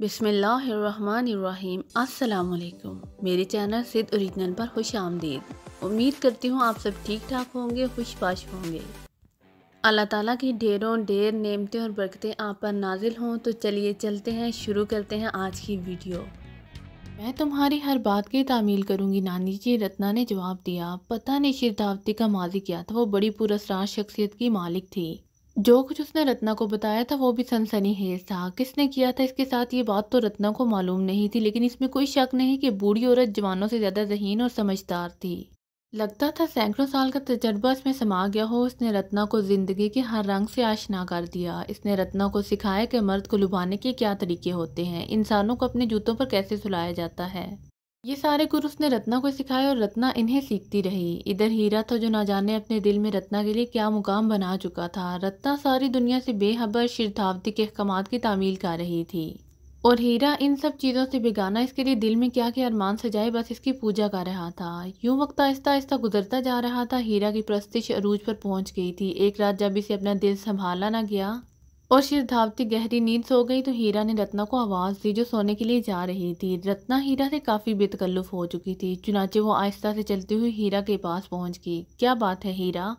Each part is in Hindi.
बिसमीम् अल्लाम मेरे चैनल सिद्ध ओरिजिनल पर खुश आमदीद उम्मीद करती हूँ आप सब ठीक ठाक होंगे खुश होंगे अल्लाह ताला की ढेरों ढेर नेमतें और बरकतें आप पर नाजिल हों तो चलिए चलते हैं शुरू करते हैं आज की वीडियो मैं तुम्हारी हर बात की तामील करूँगी नानी जी रत्ना ने जवाब दिया पता नहीं शिरदावती का माजी क्या था तो वो बड़ी पुरस्कार शख्सियत की मालिक थी जो कुछ उसने रत्ना को बताया था वो भी सनसनी हेज था किसने किया था इसके साथ ये बात तो रत्ना को मालूम नहीं थी लेकिन इसमें कोई शक नहीं कि बूढ़ी औरत जवानों से ज़्यादा जहीन और समझदार थी लगता था सैकड़ों साल का तजर्बा इसमें समा गया हो उसने रत्ना को ज़िंदगी के हर रंग से आशना कर दिया इसने रत्ना को सिखाया कि मर्द को लुभाने के क्या तरीके होते हैं इंसानों को अपने जूतों पर कैसे सुलाया जाता है ये सारे गुर उसने रत्ना को सिखाए और रत्ना इन्हें सीखती रही इधर हीरा था जो ना जाने अपने दिल में रत्ना के लिए क्या मुकाम बना चुका था रत्ना सारी दुनिया से बेहबर शिरधावती के अहकाम की तामील कर रही थी और हीरा इन सब चीज़ों से बिगाना इसके लिए दिल में क्या क्या अरमान सजाए बस इसकी पूजा कर रहा था यूं वक्त आहिस्ता आहिस्ता गुजरता जा रहा था हीरा की प्रस्तिश अरूज पर पहुंच गई थी एक रात जब इसे अपना दिल संभाला ना गया और शीर्धावती गहरी नींद सो गई तो हीरा ने रत्ना को आवाज़ दी जो सोने के लिए जा रही थी रत्ना हीरा से काफ़ी बेतकल्लुफ़ हो चुकी थी चुनाचे वो आहिस्ता से चलती हुई हीरा के पास पहुंच गई क्या बात है हीरा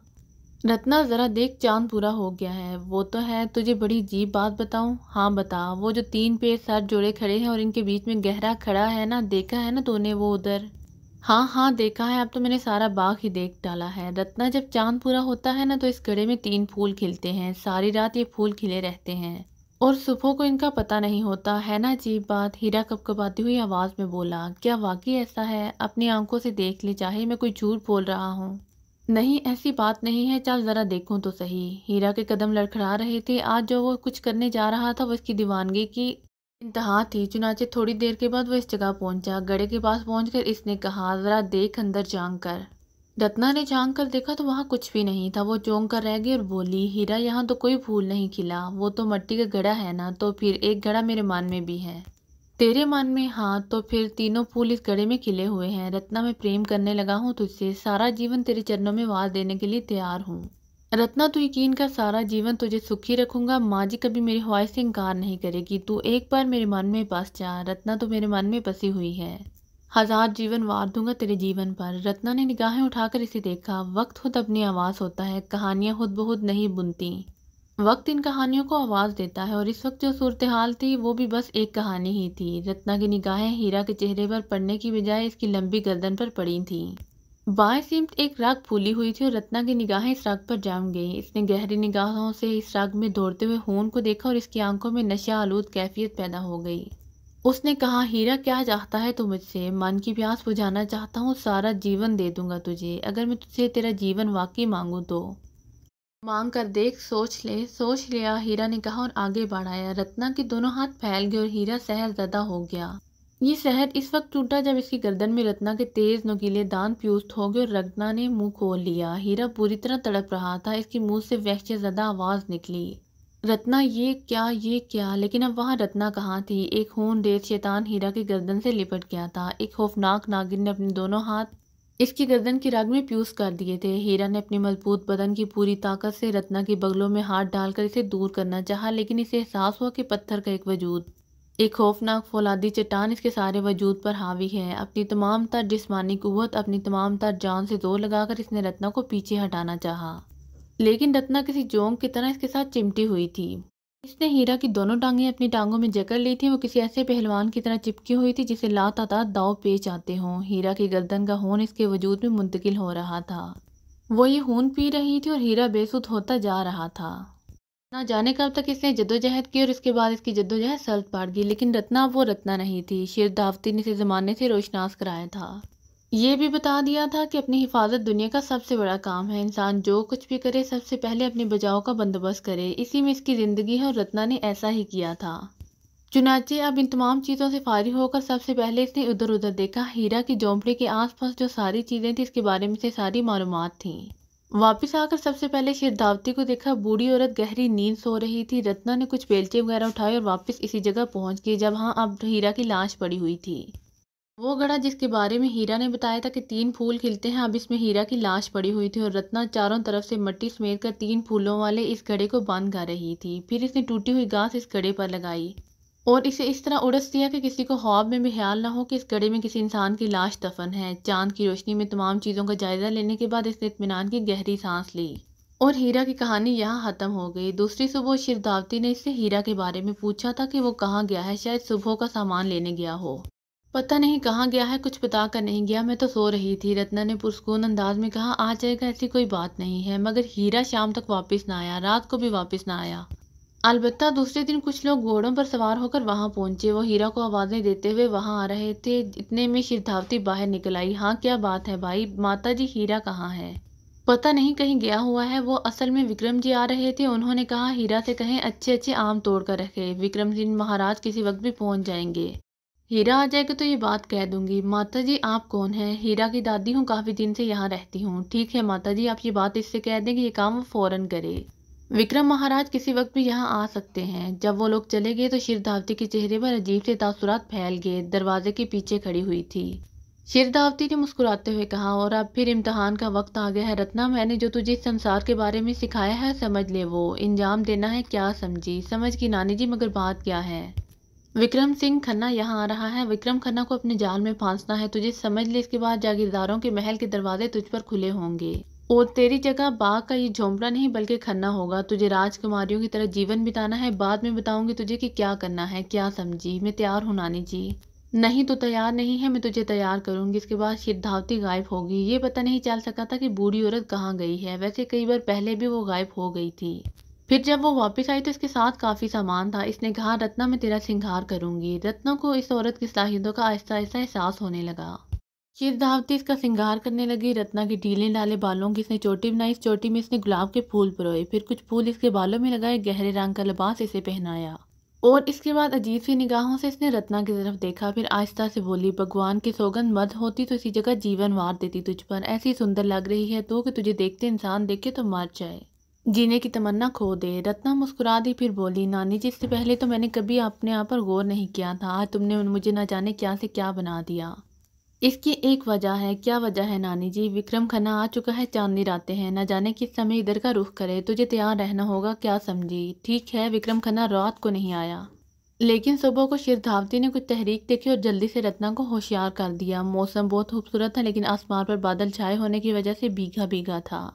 रत्ना ज़रा देख चांद पूरा हो गया है वो तो है तुझे बड़ी जीप बात बताऊँ हाँ बता वो जो तीन पेड़ सर जोड़े खड़े हैं और इनके बीच में गहरा खड़ा है ना देखा है ना तूने वो उधर हाँ हाँ देखा है अब तो मैंने सारा बाग ही देख डाला है रत्ना जब चांद पूरा होता है ना तो इस गड़े में तीन फूल खिलते हैं सारी रात ये फूल खिले रहते हैं और सुबह को इनका पता नहीं होता है ना अजीब बात हीरा कपकपाती हुई आवाज़ में बोला क्या वाकई ऐसा है अपनी आंखों से देख ले चाहे मैं कोई झूठ बोल रहा हूँ नहीं ऐसी बात नहीं है चल ज़रा देखूँ तो सही हीरा के कदम लड़खड़ा रहे थे आज जो वो कुछ करने जा रहा था वो इसकी दीवानगी की इंतहा थी चुनाचे थोड़ी देर के बाद वह इस जगह पहुंचा गड़े के पास पहुंचकर इसने कहा ज़रा देख अंदर झाँक कर रत्ना ने झाँक कर देखा तो वहाँ कुछ भी नहीं था वो चौंक कर रह गई और बोली हीरा यहाँ तो कोई फूल नहीं खिला वो तो मट्टी का गड़ा है ना तो फिर एक गड़ा मेरे मान में भी है तेरे मन में हाँ तो फिर तीनों फूल इस गड़े में खिले हुए हैं रत्ना में प्रेम करने लगा हूँ तुझसे सारा जीवन तेरे चरणों में वार देने के लिए तैयार हूँ रत्ना तू यकीन कर सारा जीवन तुझे सुखी रखूंगा माँ जी कभी मेरी ख्वाहिश से इनकार नहीं करेगी तू एक बार मेरे मन में बस जा रत्ना तो मेरे मन में बसी हुई है हजार जीवन वार दूंगा तेरे जीवन पर रत्ना ने निगाहें उठाकर इसे देखा वक्त खुद अपनी आवाज़ होता है कहानियाँ खुद बहुत नहीं बुनती वक्त इन कहानियों को आवाज़ देता है और इस वक्त जो सूरत हाल थी वो भी बस एक कहानी ही थी रत्ना की निगाहें हीरा के चेहरे पर पड़ने की बजाय इसकी लंबी गर्दन पर पड़ी थीं बाएं सिमट एक राग फूली हुई थी और रत्ना की निगाहें इस राग पर जाम गईं इसने गहरी निगाहों से इस राग में दौड़ते हुए होन को देखा और इसकी आंखों में नशा आलूद कैफियत पैदा हो गई उसने कहा हीरा क्या चाहता है तू मुझसे मन की प्यास बुझाना चाहता हूँ सारा जीवन दे दूंगा तुझे अगर मैं तुझसे तेरा जीवन वाकई मांगू तो मांग कर देख सोच ले सोच लिया हीरा ने कहा और आगे बढ़ाया रत्ना के दोनों हाथ फैल गए और हीरा जदा हो गया ये शहद इस वक्त टूटा जब इसकी गर्दन में रत्ना के तेज नकीले दान प्यूस्त हो गए और रत्ना ने मुंह खोल लिया हीरा पूरी तरह तड़प रहा था इसके मुंह से वह ज्यादा आवाज़ निकली रत्ना ये क्या ये क्या लेकिन अब वहाँ रत्ना कहाँ थी एक खून रेत शैतान हीरा की गर्दन से लिपट गया था एक खौफनाक नागिन ने अपने दोनों हाथ इसकी गर्दन की राग में प्यूस कर दिए थे हीरा ने अपने मजबूत बदन की पूरी ताकत से रत्ना के बगलों में हाथ डालकर इसे दूर करना चाहा लेकिन इसे एहसास हुआ कि पत्थर का एक वजूद एक खौफनाक फौलादी चट्टान इसके सारे वजूद पर हावी है अपनी तमाम तर जिसमानी कुत अपनी तमाम तर जान से जोर लगाकर इसने रत्ना को पीछे हटाना चाहा लेकिन रत्ना किसी जोंग की तरह इसके साथ चिमटी हुई थी इसने हीरा की दोनों टांगे अपनी टांगों में जकड़ ली थी वो किसी ऐसे पहलवान की तरह चिपकी हुई थी जिसे लाता दाव पेच आते हों हीरा की गर्दन का होन इसके वजूद में मुंतकिल हो रहा था वो ये खून पी रही थी और हीरा बेसुध होता जा रहा था ना जाने कब तक इसने जद्दोजहद की और इसके बाद इसकी जद्दोजहद सल्त पाड़ गई लेकिन रत्ना वो रत्ना नहीं थी शेर दावती ने इसे ज़माने से रोशनास कराया था ये भी बता दिया था कि अपनी हिफाजत दुनिया का सबसे बड़ा काम है इंसान जो कुछ भी करे सबसे पहले अपने बचाव का बंदोबस्त करे इसी में इसकी ज़िंदगी है और रत्ना ने ऐसा ही किया था चुनाचे अब इन तमाम चीज़ों से फारिग होकर सबसे पहले इसने उधर उधर देखा हीरा की झोंपड़ी के आसपास जो सारी चीज़ें थी इसके बारे में से सारी मालूम थी वापस आकर सबसे पहले शेरदावती को देखा बूढ़ी औरत गहरी नींद सो रही थी रत्ना ने कुछ बेलचे वगैरह उठाए और वापस इसी जगह पहुंच गई जब हाँ अब हीरा की लाश पड़ी हुई थी वो गढ़ा जिसके बारे में हीरा ने बताया था कि तीन फूल खिलते हैं अब इसमें हीरा की लाश पड़ी हुई थी और रत्ना चारों तरफ से मट्टी समेट कर तीन फूलों वाले इस घड़े को बांध गा रही थी फिर इसने टूटी हुई घास इस घड़े पर लगाई और इसे इस तरह उड़स दिया कि किसी को ख्वाब में भी ख्याल ना हो कि इस गड़े में किसी इंसान की लाश दफन है चांद की रोशनी में तमाम चीज़ों का जायज़ा लेने के बाद इसने इतमान की गहरी सांस ली और हीरा की कहानी यहाँ ख़त्म हो गई दूसरी सुबह शिरदावती ने इससे हीरा के बारे में पूछा था कि वो कहाँ गया है शायद सुबह का सामान लेने गया हो पता नहीं कहाँ गया है कुछ बता कर नहीं गया मैं तो सो रही थी रत्ना ने पुरस्कून अंदाज में कहा आ जाएगा ऐसी कोई बात नहीं है मगर हीरा शाम तक वापस ना आया रात को भी वापस ना आया अलबत् दूसरे दिन कुछ लोग घोड़ों पर सवार होकर वहां पहुंचे वो हीरा को आवाज़ें देते हुए वहां आ रहे थे इतने में शिरधावती बाहर निकल आई हाँ क्या बात है भाई माता जी हीरा कहाँ है पता नहीं कहीं गया हुआ है वो असल में विक्रम जी आ रहे थे उन्होंने कहा हीरा से कहें अच्छे अच्छे आम तोड़ कर रखे विक्रम जी महाराज किसी वक्त भी पहुंच जाएंगे हीरा आ जाएगा तो ये बात कह दूंगी माता जी आप कौन हैं हीरा की दादी हूँ काफ़ी दिन से यहाँ रहती हूँ ठीक है माता जी आप ये बात इससे कह दें कि ये काम वो फ़ौरन करे विक्रम महाराज किसी वक्त भी यहाँ आ सकते हैं जब वो लोग चले गए तो शिरधावती के चेहरे पर अजीब से तासुरात फैल गए दरवाजे के पीछे खड़ी हुई थी शिरधावती ने मुस्कुराते हुए कहा और अब फिर इम्तहान का वक्त आ गया है रत्ना मैंने जो तुझे इस संसार के बारे में सिखाया है समझ ले वो इंजाम देना है क्या समझी समझ की नानी जी मगर बात क्या है विक्रम सिंह खन्ना यहाँ आ रहा है विक्रम खन्ना को अपने जाल में फांसना है तुझे समझ ले इसके बाद जागीरदारों के महल के दरवाजे तुझ पर खुले होंगे और तेरी जगह बाघ का ये झोंपड़ा नहीं बल्कि खन्ना होगा तुझे राजकुमारियों की तरह जीवन बिताना है बाद में बताऊंगी तुझे कि क्या करना है क्या समझी मैं तैयार हूँ नानी जी नहीं तो तैयार नहीं है मैं तुझे तैयार करूंगी इसके बाद शिरधावती गायब होगी ये पता नहीं चल सका था कि बूढ़ी औरत कहाँ गई है वैसे कई बार पहले भी वो गायब हो गई थी फिर जब वो वापस आई तो इसके साथ काफ़ी सामान था इसने कहा रत्ना मैं तेरा सिंगार करूंगी रत्ना को इस औरत की साहिदों का आहिस्ता आहिस्ता एहसास होने लगा शीर धावती इसका श्रृंगार करने लगी रत्ना की ढीले डाले बालों की इसने चोटी बनाई इस चोटी में इसने गुलाब के फूल परोए फिर कुछ फूल इसके बालों में लगाए गहरे रंग का लिबास इसे पहनाया और इसके बाद अजीब सी निगाहों से इसने रत्ना की तरफ देखा फिर आहिस्ता से बोली भगवान की सौगंध मद होती तो इसी जगह जीवन मार देती तुझ पर ऐसी सुंदर लग रही है तो कि तुझे देखते इंसान देखे तो मर जाए जीने की तमन्ना खो दे रत्ना मुस्कुरा दी फिर बोली नानी जी इससे पहले तो मैंने कभी अपने आप पर गौर नहीं किया था आज तुमने मुझे ना जाने क्या से क्या बना दिया इसकी एक वजह है क्या वजह है नानी जी विक्रम खन्ना आ चुका है चांदनी रातें हैं ना जाने किस समय इधर का रुख करे तुझे तैयार रहना होगा क्या समझी ठीक है विक्रम खन्ना रात को नहीं आया लेकिन सुबह को शिरधावती ने कुछ तहरीक देखी और जल्दी से रत्ना को होशियार कर दिया मौसम बहुत खूबसूरत था लेकिन आसमान पर बादल छाए होने की वजह से भीगा भीगा था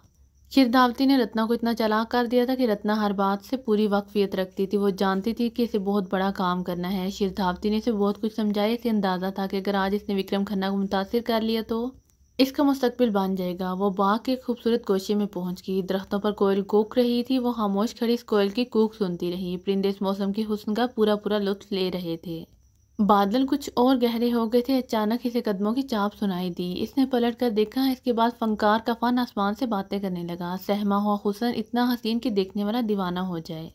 खिरदावती ने रत्ना को इतना चलाक कर दिया था कि रत्ना हर बात से पूरी वक्फियत रखती थी वो जानती थी कि इसे बहुत बड़ा काम करना है खिरधावती ने इसे बहुत कुछ समझाया इसे अंदाज़ा था कि अगर आज इसने विक्रम खन्ना को मुतासर कर लिया तो इसका मुस्तबिल बन जाएगा वो बाग के खूबसूरत गोशे में पहुंच गई दरख्तों पर कोयल कूक रही थी वो खामोश खड़ी इस कोयल की कूक सुनती रही परिंदे इस मौसम के हुसन का पूरा पूरा लुत्फ ले रहे थे बादल कुछ और गहरे हो गए थे अचानक इसे कदमों की चाप सुनाई दी इसने पलट कर देखा इसके बाद फंकार का फन आसमान से बातें करने लगा सहमा हुआ हुसन इतना हसीन कि देखने वाला दीवाना हो जाए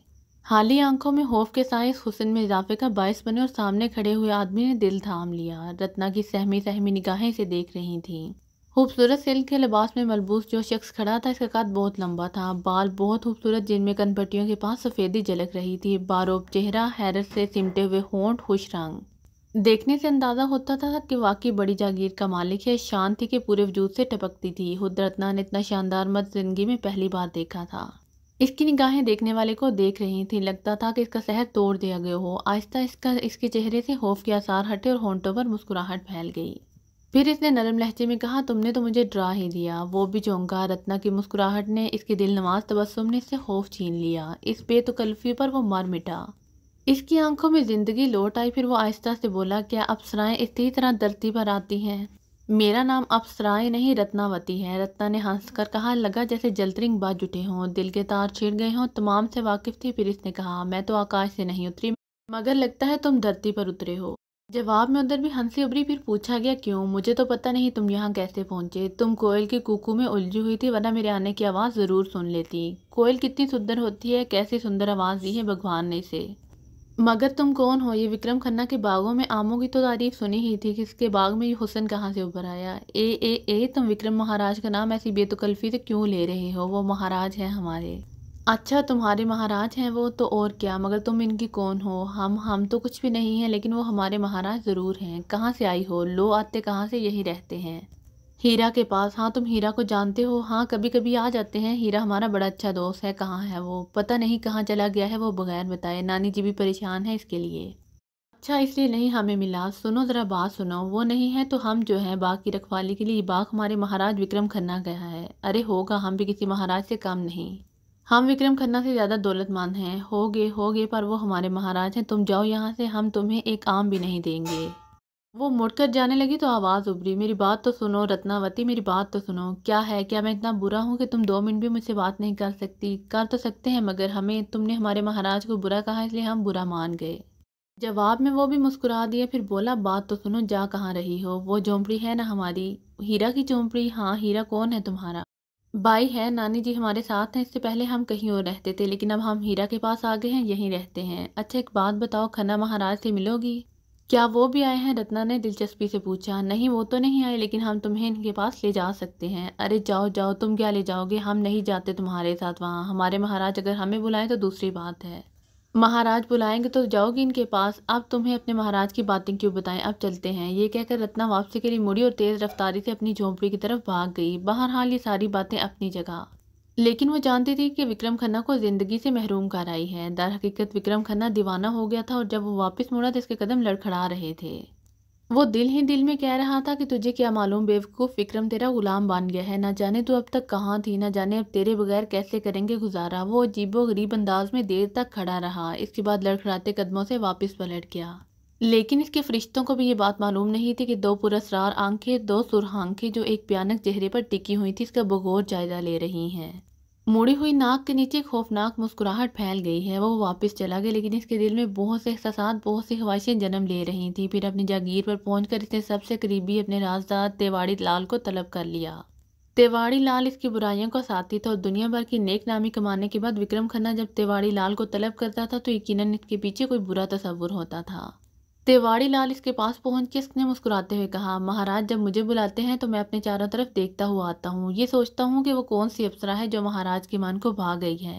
हाली आंखों में होफ़ के साए हुसन में इजाफे का बायस बने और सामने खड़े हुए आदमी ने दिल थाम लिया रत्ना की सहमी सहमी निगाहें इसे देख रही थी खूबसूरत सिल्क के लिबास में मलबूस जो शख्स खड़ा था इसका कद बहुत लंबा था बाल बहुत खूबसूरत जिनमें कनपट्टियों के पास सफ़ेदी झलक रही थी बारोब चेहरा हैरत से सिमटे हुए होंठ खुश रंग देखने से अंदाज़ा होता था कि वाकई बड़ी जागीर का मालिक है शान थी कि पूरे वजूद से टपकती थी खुद रत्ना ने इतना शानदार मत जिंदगी में पहली बार देखा था इसकी निगाहें देखने वाले को देख रही थी लगता था कि इसका शहर तोड़ दिया गया हो आहिस्ता इसका इसके चेहरे से होफ के आसार हटे और होंटों पर मुस्कुराहट फैल गई फिर इसने नरम लहजे में कहा तुमने तो मुझे डरा ही दिया वो भी चौंका रत्ना की मुस्कुराहट ने इसके दिल नवाज तबस्सुम ने इससे खौफ छीन लिया इस बेतकल्फी पर वो मर मिटा इसकी आंखों में ज़िंदगी लौट आई फिर वो आहिस्ता से बोला क्या अप्सराएं इसी तरह धरती पर आती हैं मेरा नाम अप्सराएं नहीं रत्नावती है रत्ना ने हंस कर कहा लगा जैसे जलतरिंग बाज उठे हों दिल के तार छिड़ गए हों तमाम से वाकिफ थी फिर इसने कहा मैं तो आकाश से नहीं उतरी मगर लगता है तुम धरती पर उतरे हो जवाब में उधर भी हंसी उभरी फिर पूछा गया क्यों मुझे तो पता नहीं तुम यहाँ कैसे पहुँचे तुम कोयल के कुकू में उलझी हुई थी वरना मेरे आने की आवाज़ ज़रूर सुन लेती कोयल कितनी सुंदर होती है कैसी सुंदर आवाज़ दी है भगवान ने इसे मगर तुम कौन हो ये विक्रम खन्ना के बागों में आमों की तो तारीफ सुनी ही थी कि इसके बाग में ये हुसन कहाँ से उभर आया ए ए ए तुम विक्रम महाराज का नाम ऐसी बेतकल्फी से क्यों ले रहे हो वो महाराज है हमारे अच्छा तुम्हारे महाराज हैं वो तो और क्या मगर तुम इनकी कौन हो हम हम तो कुछ भी नहीं हैं लेकिन वो हमारे महाराज ज़रूर हैं कहाँ से आई हो लो आते कहाँ से यही रहते हैं हीरा के पास हाँ तुम हीरा को जानते हो हाँ कभी कभी आ जाते हैं हीरा हमारा बड़ा अच्छा दोस्त है कहाँ है वो पता नहीं कहाँ चला गया है वो बगैर बताए नानी जी भी परेशान है इसके लिए अच्छा इसलिए नहीं हमें मिला सुनो ज़रा बात सुनो वो नहीं है तो हम जो है बाघ की रखवाली के लिए बाघ हमारे महाराज विक्रम खन्ना गया है अरे होगा हम भी किसी महाराज से काम नहीं हम विक्रम खन्ना से ज़्यादा दौलतमंद हैं हो गए हो गए पर वो हमारे महाराज हैं तुम जाओ यहाँ से हम तुम्हें एक आम भी नहीं देंगे वो मुड़कर जाने लगी तो आवाज़ उभरी मेरी बात तो सुनो रत्नावती मेरी बात तो सुनो क्या है क्या मैं इतना बुरा हूँ कि तुम दो मिनट भी मुझसे बात नहीं कर सकती कर तो सकते हैं मगर हमें तुमने हमारे महाराज को बुरा कहा इसलिए हम बुरा मान गए जवाब में वो भी मुस्कुरा दिया फिर बोला बात तो सुनो जा कहाँ रही हो वो झोंपड़ी है ना हमारी हीरा की झोंपड़ी हाँ हीरा कौन है तुम्हारा बाई है नानी जी हमारे साथ हैं इससे पहले हम कहीं और रहते थे लेकिन अब हम हीरा के पास आ गए हैं यहीं रहते हैं अच्छा एक बात बताओ खन्ना महाराज से मिलोगी क्या वो भी आए हैं रत्ना ने दिलचस्पी से पूछा नहीं वो तो नहीं आए लेकिन हम तुम्हें इनके पास ले जा सकते हैं अरे जाओ जाओ तुम क्या ले जाओगे हम नहीं जाते तुम्हारे साथ वहाँ हमारे महाराज अगर हमें बुलाएं तो दूसरी बात है महाराज बुलाएंगे तो जाओगी इनके पास अब तुम्हें अपने महाराज की बातें क्यों बताएं अब चलते हैं ये कहकर रत्ना वापसी के लिए मुड़ी और तेज़ रफ्तारी से अपनी झोंपड़ी की तरफ भाग गई बहरहाल ये सारी बातें अपनी जगह लेकिन वो जानती थी कि विक्रम खन्ना को ज़िंदगी से महरूम कर आई है दर हकीकत विक्रम खन्ना दीवाना हो गया था और जब वो वापस मुड़ा तो इसके कदम लड़खड़ा रहे थे वो दिल ही दिल में कह रहा था कि तुझे क्या मालूम बेवकूफ़ विक्रम तेरा गुलाम बन गया है ना जाने तू अब तक कहाँ थी ना जाने अब तेरे बगैर कैसे करेंगे गुजारा वो अजीबो गरीब अंदाज में देर तक खड़ा रहा इसके बाद लड़खड़ाते कदमों से वापस पलट गया लेकिन इसके फरिश्तों को भी ये बात मालूम नहीं थी कि दो पुरसरार आंखें दो सुरहांखें जो एक भयानक चेहरे पर टिकी हुई थी इसका बगौर जायजा ले रही हैं मुड़ी हुई नाक के नीचे खौफनाक मुस्कुराहट फैल गई है वो वापस चला गया लेकिन इसके दिल में बहुत से एहसास बहुत सी ख्वाहिशें जन्म ले रही थी फिर अपनी जागीर पर पहुंचकर इसने सबसे करीबी अपने राजदार तेवाड़ी लाल को तलब कर लिया तेवाड़ी लाल इसकी बुराइयों का साथी था और दुनिया भर की नेक नामी कमाने के बाद विक्रम खन्ना जब तिवाड़ी लाल को तलब करता था तो यकीनन इसके पीछे कोई बुरा तस्वुर होता था तिवाड़ी लाल इसके पास पहुंच के इसने मुस्कुराते हुए कहा महाराज जब मुझे बुलाते हैं तो मैं अपने चारों तरफ देखता हुआ आता हूँ ये सोचता हूँ कि वो कौन सी अप्सरा है जो महाराज की मान को भाग गई है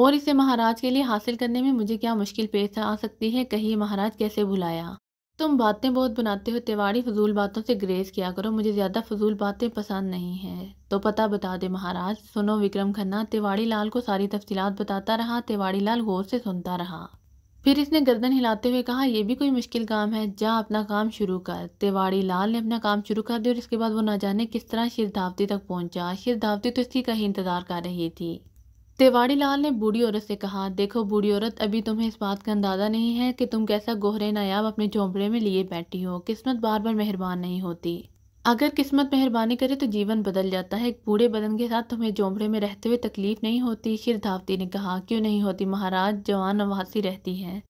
और इसे महाराज के लिए हासिल करने में मुझे क्या मुश्किल पेश आ सकती है कहीं महाराज कैसे बुलाया तुम बातें बहुत बनाते हो तिवाड़ी फजूल बातों से ग्रेस किया करो मुझे ज़्यादा फजूल बातें पसंद नहीं है तो पता बता दे महाराज सुनो विक्रम खन्ना तिवाड़ी लाल को सारी तफसीलात बताता रहा तिवाड़ी लाल गौर से सुनता रहा फिर इसने गर्दन हिलाते हुए कहा यह भी कोई मुश्किल काम है जा अपना काम शुरू कर तिवाड़ी लाल ने अपना काम शुरू कर दिया और इसके बाद वो ना जाने किस तरह धावती तक पहुंचा धावती तो इसकी कहीं इंतज़ार कर रही थी तिवाड़ी लाल ने बूढ़ी औरत से कहा देखो बूढ़ी औरत अभी तुम्हें इस बात का अंदाज़ा नहीं है कि तुम कैसा गोहरे नायाब अपने झोंपड़े में लिए बैठी हो किस्मत बार बार मेहरबान नहीं होती अगर किस्मत मेहरबानी करे तो जीवन बदल जाता है एक बूढ़े बदन के साथ तुम्हें जोमड़े में रहते हुए तकलीफ नहीं होती खिर धावती ने कहा क्यों नहीं होती महाराज जवान नवासी रहती है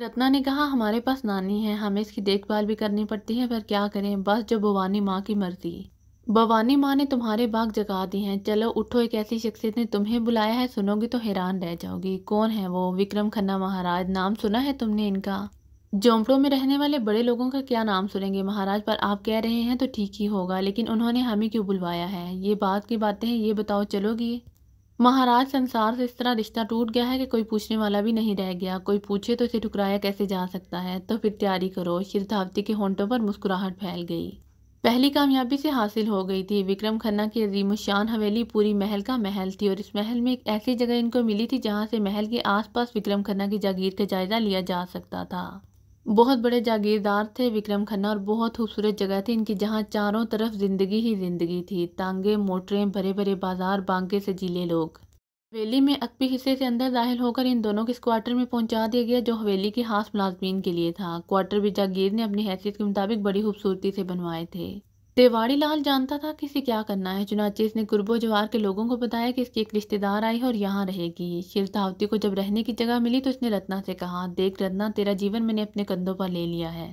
रत्ना ने कहा हमारे पास नानी है हमें इसकी देखभाल भी करनी पड़ती है पर क्या करें बस जो भवानी माँ की मर्जी भवानी माँ ने तुम्हारे बाग जगा दी हैं चलो उठो एक ऐसी शख्सियत ने तुम्हें बुलाया है सुनोगी तो हैरान रह जाओगी कौन है वो विक्रम खन्ना महाराज नाम सुना है तुमने इनका जोमटों में रहने वाले बड़े लोगों का क्या नाम सुनेंगे महाराज पर आप कह रहे हैं तो ठीक ही होगा लेकिन उन्होंने हमें क्यों बुलवाया है ये बात की बातें हैं ये बताओ चलोगी महाराज संसार से इस तरह रिश्ता टूट गया है कि कोई पूछने वाला भी नहीं रह गया कोई पूछे तो इसे ठुकराया कैसे जा सकता है तो फिर तैयारी करो शिरधावती के होंटों पर मुस्कुराहट फैल गई पहली कामयाबी से हासिल हो गई थी विक्रम खन्ना की अजीम शान हवेली पूरी महल का महल थी और इस महल में एक ऐसी जगह इनको मिली थी जहाँ से महल के आसपास विक्रम खन्ना की जागीर का जायजा लिया जा सकता था बहुत बड़े जागीरदार थे विक्रम खन्ना और बहुत खूबसूरत जगह थी इनकी जहाँ चारों तरफ ज़िंदगी ही ज़िंदगी थी तांगे मोटरें भरे भरे बाजार बांके से जिले लोग हवेली में अकबी हिस्से से अंदर दाखिल होकर इन दोनों को इस क्वार्टर में पहुंचा दिया गया जो हवेली के खास मुलाजमीन के लिए था क्वार्टर भी जागीर ने अपनी हैसियत के मुताबिक बड़ी खूबसूरती से बनवाए थे तेवाड़ी लाल जानता था कि इसे क्या करना है चुनाचे इसने गुरबो जवार के लोगों को बताया कि इसकी एक रिश्तेदार आई है और यहाँ रहेगी शिलतावती को जब रहने की जगह मिली तो उसने रत्ना से कहा देख रत्ना तेरा जीवन मैंने अपने कंधों पर ले लिया है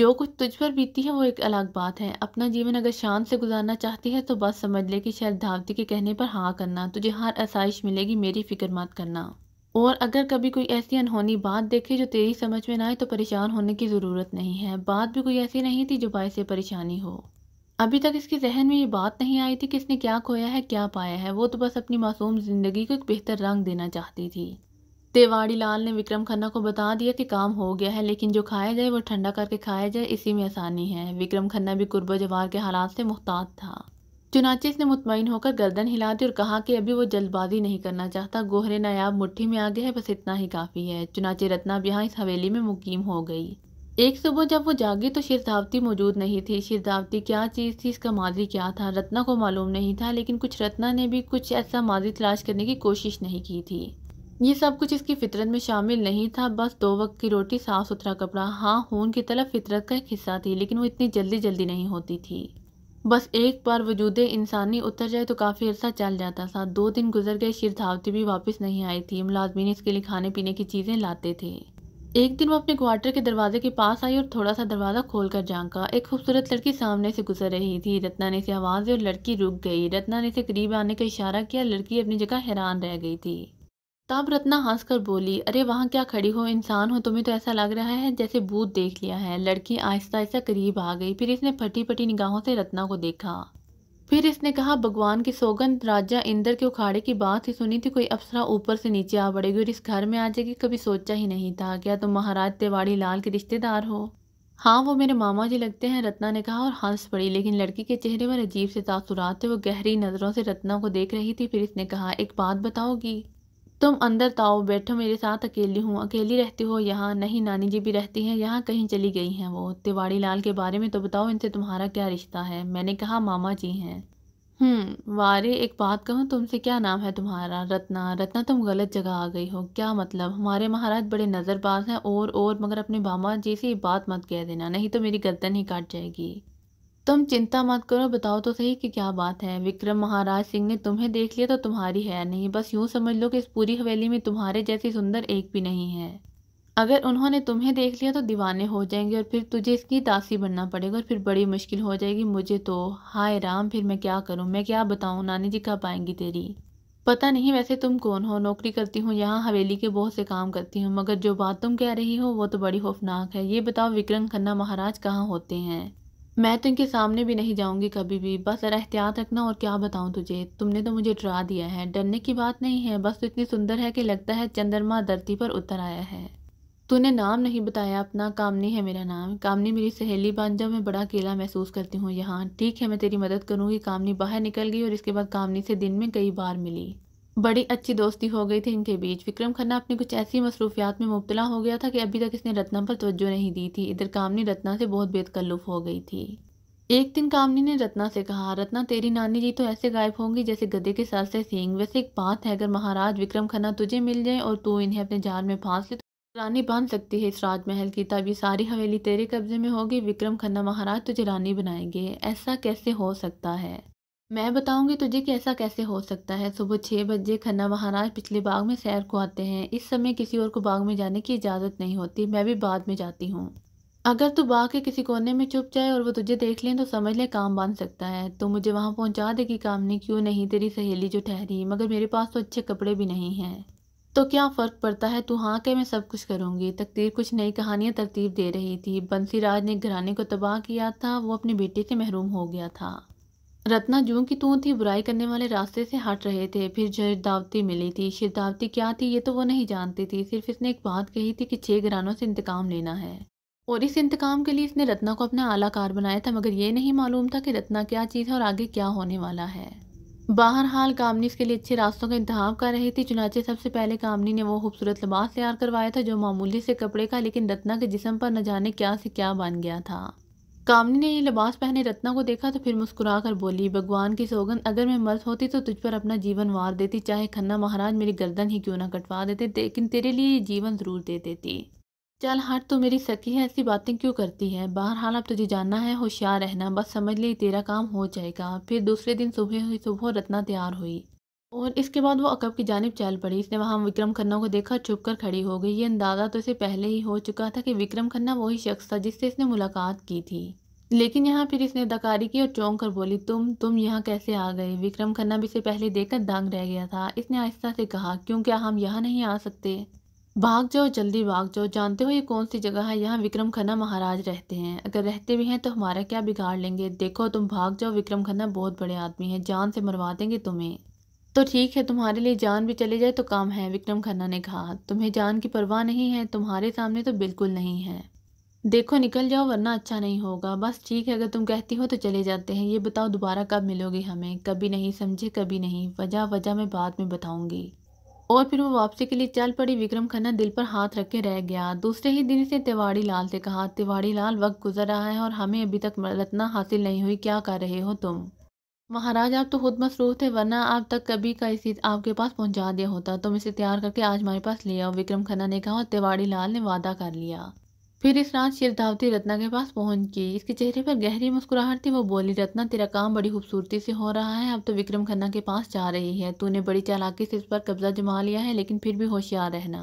जो कुछ तुझ पर बीती है वो एक अलग बात है अपना जीवन अगर शान से गुजारना चाहती है तो बस समझ ले कि धावती के कहने पर हाँ करना तुझे हर आसाइश मिलेगी मेरी फिक्र मत करना और अगर कभी कोई ऐसी अनहोनी बात देखे जो तेरी समझ में ना आए तो परेशान होने की ज़रूरत नहीं है बात भी कोई ऐसी नहीं थी जो बाय से परेशानी हो अभी तक इसके जहन में ये बात नहीं आई थी कि इसने क्या खोया है क्या पाया है वो तो बस अपनी मासूम ज़िंदगी को एक बेहतर रंग देना चाहती थी तेवाड़ी लाल ने विक्रम खन्ना को बता दिया कि काम हो गया है लेकिन जो खाया जाए वो ठंडा करके खाया जाए इसी में आसानी है विक्रम खन्ना भी कुर्ब जवार के हालात से मुहताज था चुनाचे इसने मुतमिन होकर गर्दन हिला दी और कहा कि अभी वो जल्दबाजी नहीं करना चाहता गोहरे नायाब मुट्ठी में आ गया है बस इतना ही काफ़ी है चुनाचे रत्ना भी यहाँ इस हवेली में मुकीम हो गई एक सुबह जब वो जागी तो शीर्षावती मौजूद नहीं थी शीर्षावती क्या चीज़ थी इसका माजी क्या था रत्ना को मालूम नहीं था लेकिन कुछ रत्ना ने भी कुछ ऐसा माजी तलाश करने की कोशिश नहीं की थी ये सब कुछ इसकी फितरत में शामिल नहीं था बस दो वक्त की रोटी साफ सुथरा कपड़ा हाँ खून की तलब फितरत का एक हिस्सा थी लेकिन वो इतनी जल्दी जल्दी नहीं होती थी बस एक बार वजूद इंसानी उतर जाए तो काफ़ी अर्सा चल जाता था दो दिन गुजर गए शीर्षावती भी वापस नहीं आई थी मुलाजमीन इसके लिए खाने पीने की चीज़ें लाते थे एक दिन वो अपने क्वार्टर के दरवाजे के पास आई और थोड़ा सा दरवाज़ा खोलकर झांका एक खूबसूरत लड़की सामने से गुजर रही थी रत्ना ने से आवाज़ दी और लड़की रुक गई रत्ना ने से करीब आने का इशारा किया लड़की अपनी जगह हैरान रह गई थी तब रत्ना हंस कर बोली अरे वहाँ क्या खड़ी हो इंसान हो तुम्हें तो ऐसा लग रहा है जैसे भूत देख लिया है लड़की आहिस्ता आहिस्ता करीब आ गई फिर इसने फटी फटी निगाहों से रत्ना को देखा फिर इसने कहा भगवान की सौगंध राजा इंद्र के उखाड़े की बात ही सुनी थी कोई अफसरा ऊपर से नीचे आ पड़ेगी और इस घर में आ जाएगी कभी सोचा ही नहीं था क्या तुम तो महाराज तिवाड़ी लाल के रिश्तेदार हो हाँ वो मेरे मामा जी लगते हैं रत्ना ने कहा और हंस पड़ी लेकिन लड़की के चेहरे पर अजीब से तासुरात थे वो गहरी नज़रों से रत्ना को देख रही थी फिर इसने कहा एक बात बताओगी तुम अंदर ताओ तो बैठो मेरे साथ अकेली हूँ अकेली रहती हो यहाँ नहीं नानी जी भी रहती हैं यहाँ कहीं चली गई हैं वो तिवाड़ी लाल के बारे में तो बताओ इनसे तुम्हारा क्या रिश्ता है मैंने कहा मामा जी हैं हम्म वारे एक बात कहूँ तुमसे क्या नाम है तुम्हारा रत्ना रत्ना तुम गलत जगह आ गई हो क्या मतलब हमारे महाराज बड़े नज़रबाज हैं और और मगर अपने मामा जी से बात मत कह देना नहीं तो मेरी गर्दन ही काट जाएगी तुम चिंता मत करो बताओ तो सही कि क्या बात है विक्रम महाराज सिंह ने तुम्हें देख लिया तो तुम्हारी है नहीं बस यूं समझ लो कि इस पूरी हवेली में तुम्हारे जैसी सुंदर एक भी नहीं है अगर उन्होंने तुम्हें देख लिया तो दीवाने हो जाएंगे और फिर तुझे इसकी तासी बनना पड़ेगा और फिर बड़ी मुश्किल हो जाएगी मुझे तो हाय राम फिर मैं क्या करूँ मैं क्या बताऊँ नानी जी कब आएंगी तेरी पता नहीं वैसे तुम कौन हो नौकरी करती हूँ यहाँ हवेली के बहुत से काम करती हूँ मगर जो बात तुम कह रही हो वो तो बड़ी खौफनाक है ये बताओ विक्रम खन्ना महाराज कहाँ होते हैं मैं तो इनके सामने भी नहीं जाऊंगी कभी भी बस ज़रा एहतियात रखना और क्या बताऊं तुझे तुमने तो मुझे डरा दिया है डरने की बात नहीं है बस तो इतनी सुंदर है कि लगता है चंद्रमा धरती पर उतर आया है तूने नाम नहीं बताया अपना कामनी है मेरा नाम कामनी मेरी सहेली बन जाओ मैं बड़ा अकेला महसूस करती हूँ यहाँ ठीक है मैं तेरी मदद करूँगी कामनी बाहर निकल गई और इसके बाद कामनी से दिन में कई बार मिली बड़ी अच्छी दोस्ती हो गई थी इनके बीच विक्रम खन्ना अपनी कुछ ऐसी मसरूफियात में मुबतला हो गया था कि अभी तक इसने रत्ना पर तवज्जो नहीं दी थी इधर कामनी रत्ना से बहुत बेतकल्लुफ़ हो गई थी एक दिन कामनी ने रत्ना से कहा रत्ना तेरी नानी जी तो ऐसे गायब होंगी जैसे गधे के सर से सींग वैसे एक बात है अगर महाराज विक्रम खन्ना तुझे मिल जाए और तू इन्हें अपने जाल में फांस ले तो रानी बांध सकती है इस राजमहल की तब ये सारी हवेली तेरे कब्जे में होगी विक्रम खन्ना महाराज तुझे रानी बनाएंगे ऐसा कैसे हो सकता है मैं बताऊंगी तुझे कि ऐसा कैसे हो सकता है सुबह छः बजे खन्ना महाराज पिछले बाग में सैर को आते हैं इस समय किसी और को बाग में जाने की इजाज़त नहीं होती मैं भी बाद में जाती हूँ अगर तू बाग के किसी कोने में छुप जाए और वो तुझे देख लें तो समझ ले काम बांध सकता है तो मुझे वहाँ पहुँचा देगी काम ने क्यों नहीं तेरी सहेली जो ठहरी मगर मेरे पास तो अच्छे कपड़े भी नहीं हैं तो क्या फ़र्क पड़ता है तू हाँ के मैं सब कुछ करूँगी तकदीर कुछ नई कहानियाँ तरतीब दे रही थी बंसी राज ने घराने को तबाह किया था वो अपने बेटे से महरूम हो गया था रत्ना जूं की तू थी बुराई करने वाले रास्ते से हट रहे थे फिर शरदावती मिली थी शरदावती क्या थी ये तो वो नहीं जानती थी सिर्फ इसने एक बात कही थी कि छह घरानों से इंतकाम लेना है और इस इंतकाम के लिए इसने रत्ना को अपना आलाकार बनाया था मगर ये नहीं मालूम था कि रत्ना क्या चीज़ है और आगे क्या होने वाला है बाहर हाल कामनी इसके लिए अच्छे रास्तों का इंतहा कर रही थी चुनाचे सबसे पहले कामनी ने वो खूबसूरत लिबास तैयार करवाया था जो मामूली से कपड़े का लेकिन रत्ना के जिसम पर न जाने क्या से क्या बन गया था कामनी ने ये लिबास पहने रत्ना को देखा तो फिर मुस्कुरा कर बोली भगवान की सौगंध अगर मैं मर्द होती तो तुझ पर अपना जीवन वार देती चाहे खन्ना महाराज मेरी गर्दन ही क्यों ना कटवा देते लेकिन तेरे लिए ये जीवन ज़रूर दे देती चल हट तो मेरी सखी है ऐसी बातें क्यों करती है बहरहाल अब तुझे जानना है होशियार रहना बस समझ ली तेरा काम हो जाएगा फिर दूसरे दिन सुबह हुई सुबह रत्ना तैयार हुई और इसके बाद वो अकब की जानब चल पड़ी इसने वहाँ विक्रम खन्ना को देखा छुप कर खड़ी हो गई ये अंदाज़ा तो इसे पहले ही हो चुका था कि विक्रम खन्ना वही शख्स था जिससे इसने मुलाकात की थी लेकिन यहाँ फिर इसने दकारी की और चौंक कर बोली तुम तुम यहाँ कैसे आ गए विक्रम खन्ना भी इसे पहले देखकर दांग रह गया था इसने आहिस्ता से कहा क्यों क्या हम यहाँ नहीं आ सकते भाग जाओ जल्दी भाग जाओ जानते हो ये कौन सी जगह है यहाँ विक्रम खन्ना महाराज रहते हैं अगर रहते भी हैं तो हमारा क्या बिगाड़ लेंगे देखो तुम भाग जाओ विक्रम खन्ना बहुत बड़े आदमी हैं जान से मरवा देंगे तुम्हें तो ठीक है तुम्हारे लिए जान भी चले जाए तो काम है विक्रम खन्ना ने कहा तुम्हें जान की परवाह नहीं है तुम्हारे सामने तो बिल्कुल नहीं है देखो निकल जाओ वरना अच्छा नहीं होगा बस ठीक है अगर तुम कहती हो तो चले जाते हैं ये बताओ दोबारा कब मिलोगे हमें कभी नहीं समझे कभी नहीं वजह वजह मैं बाद में बताऊंगी और फिर वो वापसी के लिए चल पड़ी विक्रम खन्ना दिल पर हाथ रख के रह गया दूसरे ही दिन से तिवाड़ी लाल से कहा तिवाड़ी लाल वक्त गुजर रहा है और हमें अभी तक रत्ना हासिल नहीं हुई क्या कर रहे हो तुम महाराज आप तो खुद मसरूफ थे वरना आप तक कभी का इसी आपके पास पहुंचा दिया होता तुम इसे तैयार करके आज हमारे पास ले आओ विक्रम खन्ना ने कहा और तिवाड़ी लाल ने वादा कर लिया फिर इस रात शीलधावती रत्ना के पास गई इसके चेहरे पर गहरी मुस्कुराहट थी वो बोली रत्ना तेरा काम बड़ी खूबसूरती से हो रहा है अब तो विक्रम खन्ना के पास जा रही है तूने बड़ी चालाकी से इस पर कब्जा जमा लिया है लेकिन फिर भी होशियार रहना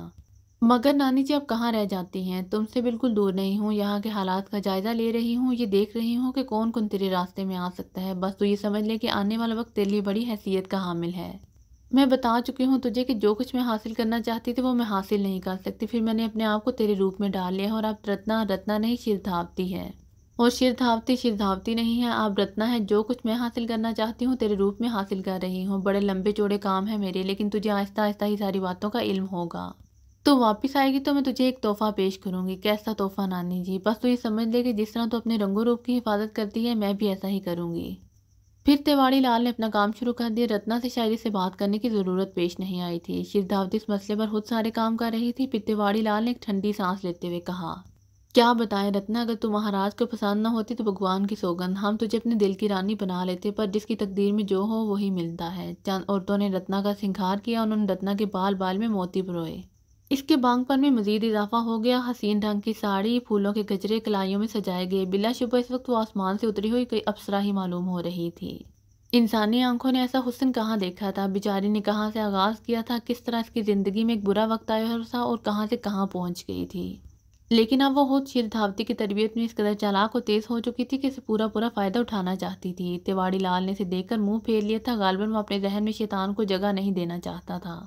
मगर नानी जी अब कहाँ रह जाती हैं तुमसे बिल्कुल दूर नहीं हूँ यहाँ के हालात का जायज़ा ले रही हूँ ये देख रही हूँ कि कौन कौन तेरे रास्ते में आ सकता है बस तो ये समझ ले कि आने वाला वक्त तेरे लिए बड़ी हैसियत का हामिल है मैं बता चुकी हूँ तुझे कि जो कुछ मैं हासिल करना चाहती थी वो मैं हासिल नहीं कर सकती फिर मैंने अपने आप को तेरे रूप में डाल लिया और आप रत्ना रत्ना नहीं शिर है और शिर शिरधावती शिर नहीं है आप रत्ना है जो कुछ मैं हासिल करना चाहती हूँ तेरे रूप में हासिल कर रही हूँ बड़े लंबे चौड़े काम है मेरे लेकिन तुझे आहिस्ता आहिस्ता ही सारी बातों का इल्म होगा तो वापस आएगी तो मैं तुझे एक तोहफ़ा पेश करूँगी कैसा तोहफ़ा नानी जी बस तू ये समझ ले कि जिस तरह तू तो अपने रंगो रूप की हिफाजत करती है मैं भी ऐसा ही करूँगी फिर तिवाड़ी लाल ने अपना काम शुरू कर दिया रत्ना से शायरी से बात करने की ज़रूरत पेश नहीं आई थी शिरदावत इस मसले पर खुद सारे काम कर रही थी फिर तिवाड़ी लाल ने एक ठंडी सांस लेते हुए कहा क्या बताएं रत्ना अगर तू महाराज को पसंद ना होती तो भगवान की सौगंध हम तुझे अपने दिल की रानी बना लेते पर जिसकी तकदीर में जो हो वही मिलता है चंद औरतों ने रत्ना का सिंगार किया उन्होंने रत्ना के बाल बाल में मोती परोए इसके बांगपन में मजीद इजाफा हो गया हसीन ढंग की साड़ी फूलों के गजरे कलाइयों में सजाए गए बिलाशुबा इस वक्त वो आसमान से उतरी हुई कई अप्सरा ही मालूम हो रही थी इंसानी आंखों ने ऐसा हुसन कहाँ देखा था बेचारी ने कहाँ से आगाज़ किया था किस तरह इसकी ज़िंदगी में एक बुरा वक्त आया था और कहाँ से कहाँ पहुँच गई थी लेकिन अब वो खुद शीर धावती की तरबियत में इस कदर चालाक और तेज़ हो चुकी थी कि इसे पूरा पूरा फ़ायदा उठाना चाहती थी तिवाड़ी लाल ने इसे देखकर मुंह फेर लिया था गालबन वो अपने जहन में शैतान को जगह नहीं देना चाहता था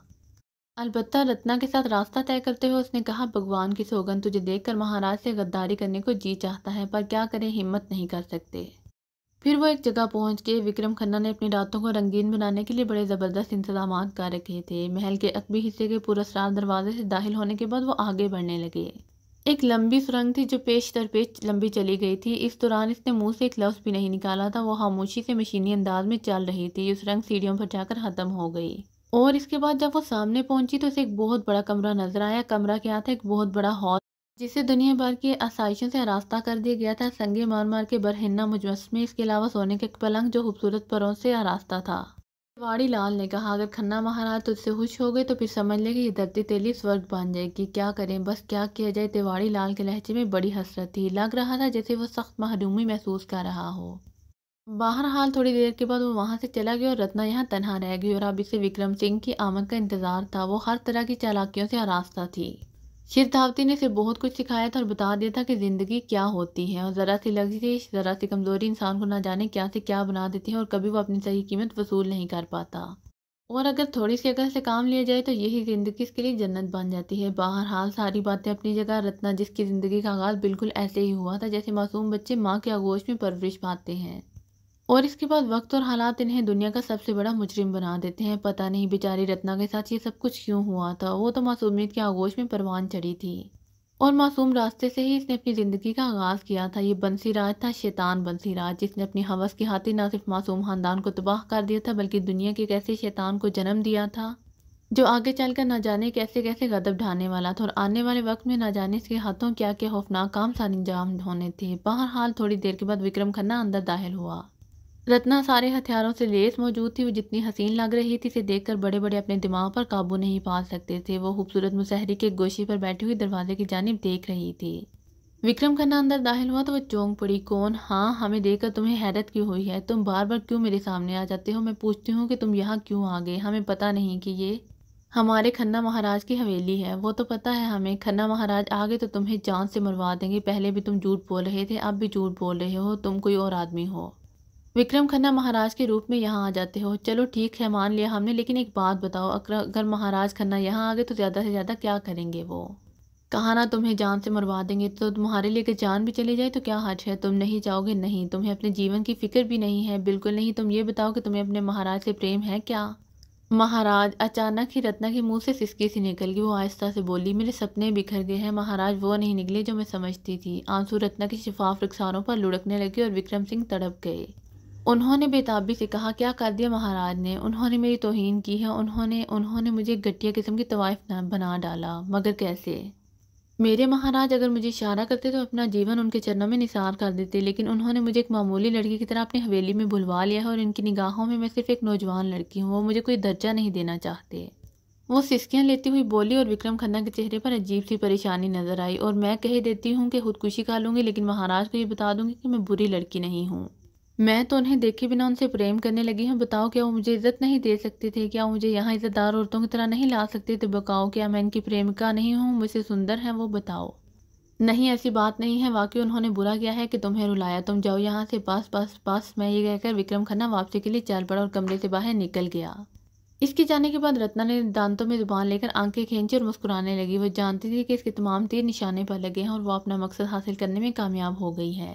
अलबत् रत्ना के साथ रास्ता तय करते हुए उसने कहा भगवान की सोगन तुझे देखकर महाराज से गद्दारी करने को जी चाहता है पर क्या करें हिम्मत नहीं कर सकते फिर वो एक जगह पहुंच के विक्रम खन्ना ने अपनी रातों को रंगीन बनाने के लिए बड़े ज़बरदस्त इंतजाम कर रखे थे महल के अकबी हिस्से के पुरस्कार दरवाजे से दाखिल होने के बाद वो आगे बढ़ने लगे एक लंबी सुरंग थी जो पेश दर पेश लंबी चली गई थी इस दौरान इसने मुंह से एक लफ्ज़ भी नहीं निकाला था वो खामोशी से मशीनी अंदाज में चल रही थी ये सुरंग सीढ़ियों पर जाकर ख़त्म हो गई और इसके बाद जब वो सामने पहुंची तो उसे एक बहुत बड़ा कमरा नजर आया कमरा क्या था एक बहुत बड़ा हॉल जिसे दुनिया भर के आसाइशों से रास्ता कर दिया गया था संगे मार मार के बरहिन्ना मुजस्मे इसके अलावा सोने के पलंग जो खूबसूरत परों से रास्ता था वाड़ी लाल ने कहा अगर खन्ना महाराज तुझसे खुश हो गए तो फिर समझ ले कि यह धरती तेली स्वर्ग बन जाएगी क्या करें बस क्या किया जाए तिवाड़ी लाल के लहजे में बड़ी हसरत थी लग रहा था जैसे वो सख्त महरूमी महसूस कर रहा हो बाहर हाल थोड़ी देर के बाद वो वहाँ से चला गया और रत्ना यहाँ तनहा रह गई और अब इसे विक्रम सिंह की आमद का इंतज़ार था वो हर तरह की चालाकियों से आरास्ता थी शिरधावती ने इसे बहुत कुछ सिखाया था और बता दिया था कि ज़िंदगी क्या होती है और ज़रा सी से ज़रा सी कमज़ोरी इंसान को ना जाने क्या से क्या बना देती है और कभी वो अपनी सही कीमत वसूल नहीं कर पाता और अगर थोड़ी सी अगर से काम लिया जाए तो यही ज़िंदगी इसके लिए जन्नत बन जाती है बाहर हाल सारी बातें अपनी जगह रत्ना जिसकी ज़िंदगी का आगाज़ बिल्कुल ऐसे ही हुआ था जैसे मासूम बच्चे माँ के आगोश में परवरिश पाते हैं और इसके बाद वक्त और हालात इन्हें दुनिया का सबसे बड़ा मुजरिम बना देते हैं पता नहीं बेचारी रत्ना के साथ ये सब कुछ क्यों हुआ था वो तो मासूमियत के आगोश में परवान चढ़ी थी और मासूम रास्ते से ही इसने अपनी ज़िंदगी का आगाज़ किया था ये बंसी राज था शैतान बंसी राज जिसने अपनी हवस के हाथी ना सिर्फ मासूम खानदान को तबाह कर दिया था बल्कि दुनिया के एक शैतान को जन्म दिया था जो आगे चलकर ना जाने कैसे कैसे गदब ढाने वाला था और आने वाले वक्त में ना जाने इसके हाथों क्या क्या खौफनाक काम सर अंजाम होने थे बहरहाल थोड़ी देर के बाद विक्रम खन्ना अंदर दाखिल हुआ रत्ना सारे हथियारों से लेस मौजूद थी वो जितनी हसीन लग रही थी इसे देखकर बड़े बड़े अपने दिमाग पर काबू नहीं पा सकते थे वो खूबसूरत मुसहरी के गोशी पर बैठी हुई दरवाजे की जानब देख रही थी विक्रम खन्ना अंदर दाखिल हुआ तो वह चौंक पड़ी कौन हाँ हमें देखकर तुम्हें हैरत क्यों हुई है तुम बार बार क्यों मेरे सामने आ जाते हो मैं पूछती हूँ कि तुम यहाँ क्यों आ गए हमें पता नहीं कि ये हमारे खन्ना महाराज की हवेली है वो तो पता है हमें खन्ना महाराज आ गए तो तुम्हें जान से मरवा देंगे पहले भी तुम झूठ बोल रहे थे अब भी झूठ बोल रहे हो तुम कोई और आदमी हो विक्रम खन्ना महाराज के रूप में यहाँ आ जाते हो चलो ठीक है मान लिया हमने लेकिन एक बात बताओ अगर महाराज खन्ना यहाँ आ गए तो ज़्यादा से ज़्यादा क्या करेंगे वो कहा ना तुम्हें जान से मरवा देंगे तो तुम्हारे लिए अगर जान भी चली जाए तो क्या हज है तुम नहीं जाओगे नहीं तुम्हें अपने जीवन की फिक्र भी नहीं है बिल्कुल नहीं तुम ये बताओ कि तुम्हें अपने महाराज से प्रेम है क्या महाराज अचानक ही रत्ना के मुंह से सिसकी सी निकल गई वो आहिस्ता से बोली मेरे सपने बिखर गए हैं महाराज वो नहीं निकले जो मैं समझती थी आंसू रत्ना के शिफाफ रुखसारों पर लुढ़कने लगे और विक्रम सिंह तड़प गए उन्होंने बेताबी से कहा क्या कर दिया महाराज ने उन्होंने मेरी तोहन की है उन्होंने उन्होंने मुझे घटिया किस्म की तवाइफ बना डाला मगर कैसे मेरे महाराज अगर मुझे इशारा करते तो अपना जीवन उनके चरणों में निसार कर देते लेकिन उन्होंने मुझे एक मामूली लड़की की तरह अपनी हवेली में भुलवा लिया है और इनकी निगाहों में मैं सिर्फ एक नौजवान लड़की हूँ वो मुझे कोई दर्जा नहीं देना चाहते वो सिसकियाँ लेती हुई बोली और विक्रम खन्ना के चेहरे पर अजीब सी परेशानी नजर आई और मैं कह देती हूँ कि खुदकुशी खा लूँगी लेकिन महाराज को ये बता दूंगी कि मैं बुरी लड़की नहीं हूँ मैं तो उन्हें देखे बिना उनसे प्रेम करने लगी हूँ बताओ क्या वो मुझे इज्जत नहीं दे सकते थे क्या वो मुझे यहाँ इज्जतदार औरतों की तरह नहीं ला सकते थे बताओ क्या मैं इनकी प्रेमिका नहीं हूँ मुझसे सुंदर हैं वो बताओ नहीं ऐसी बात नहीं है वाकई उन्होंने बुरा किया है कि तुम्हें रुलाया तुम जाओ यहाँ से पास पास पास मैं ये कहकर विक्रम खन्ना वापसी के लिए चल पड़ा और कमरे से बाहर निकल गया इसके जाने के बाद रत्ना ने दांतों में जुबान लेकर आंखें खींची और मुस्कुराने लगी वो जानती थी कि इसके तमाम तीर निशाने पर लगे हैं और वो अपना मकसद हासिल करने में कामयाब हो गई है